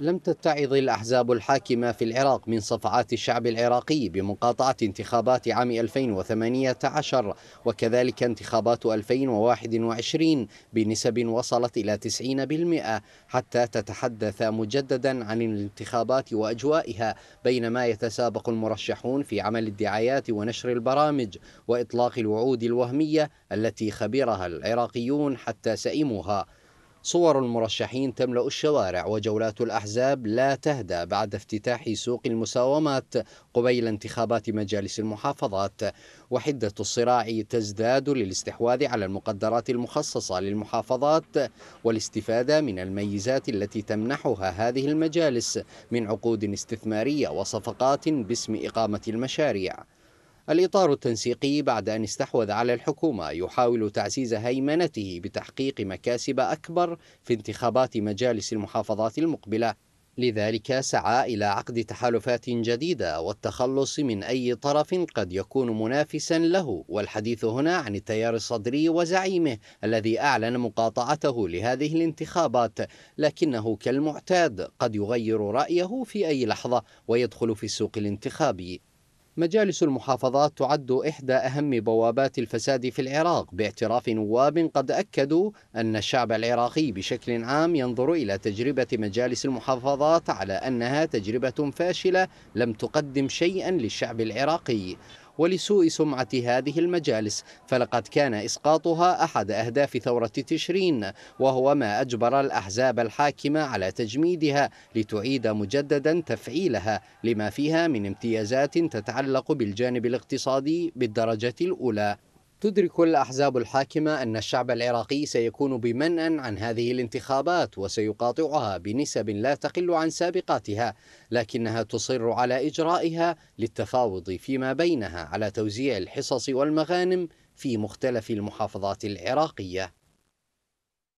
لم تتعظ الأحزاب الحاكمة في العراق من صفعات الشعب العراقي بمقاطعة انتخابات عام 2018 وكذلك انتخابات 2021 بنسب وصلت إلى 90% حتى تتحدث مجددا عن الانتخابات وأجوائها بينما يتسابق المرشحون في عمل الدعايات ونشر البرامج وإطلاق الوعود الوهمية التي خبرها العراقيون حتى سئموها صور المرشحين تملأ الشوارع وجولات الأحزاب لا تهدى بعد افتتاح سوق المساومات قبيل انتخابات مجالس المحافظات وحدة الصراع تزداد للاستحواذ على المقدرات المخصصة للمحافظات والاستفادة من الميزات التي تمنحها هذه المجالس من عقود استثمارية وصفقات باسم إقامة المشاريع الإطار التنسيقي بعد أن استحوذ على الحكومة يحاول تعزيز هيمنته بتحقيق مكاسب أكبر في انتخابات مجالس المحافظات المقبلة لذلك سعى إلى عقد تحالفات جديدة والتخلص من أي طرف قد يكون منافسا له والحديث هنا عن التيار الصدري وزعيمه الذي أعلن مقاطعته لهذه الانتخابات لكنه كالمعتاد قد يغير رأيه في أي لحظة ويدخل في السوق الانتخابي مجالس المحافظات تعد إحدى أهم بوابات الفساد في العراق باعتراف نواب قد أكدوا أن الشعب العراقي بشكل عام ينظر إلى تجربة مجالس المحافظات على أنها تجربة فاشلة لم تقدم شيئا للشعب العراقي ولسوء سمعة هذه المجالس فلقد كان إسقاطها أحد أهداف ثورة تشرين وهو ما أجبر الأحزاب الحاكمة على تجميدها لتعيد مجددا تفعيلها لما فيها من امتيازات تتعلق بالجانب الاقتصادي بالدرجة الأولى تدرك الأحزاب الحاكمة أن الشعب العراقي سيكون بمنأ عن هذه الانتخابات وسيقاطعها بنسب لا تقل عن سابقاتها لكنها تصر على إجرائها للتفاوض فيما بينها على توزيع الحصص والمغانم في مختلف المحافظات العراقية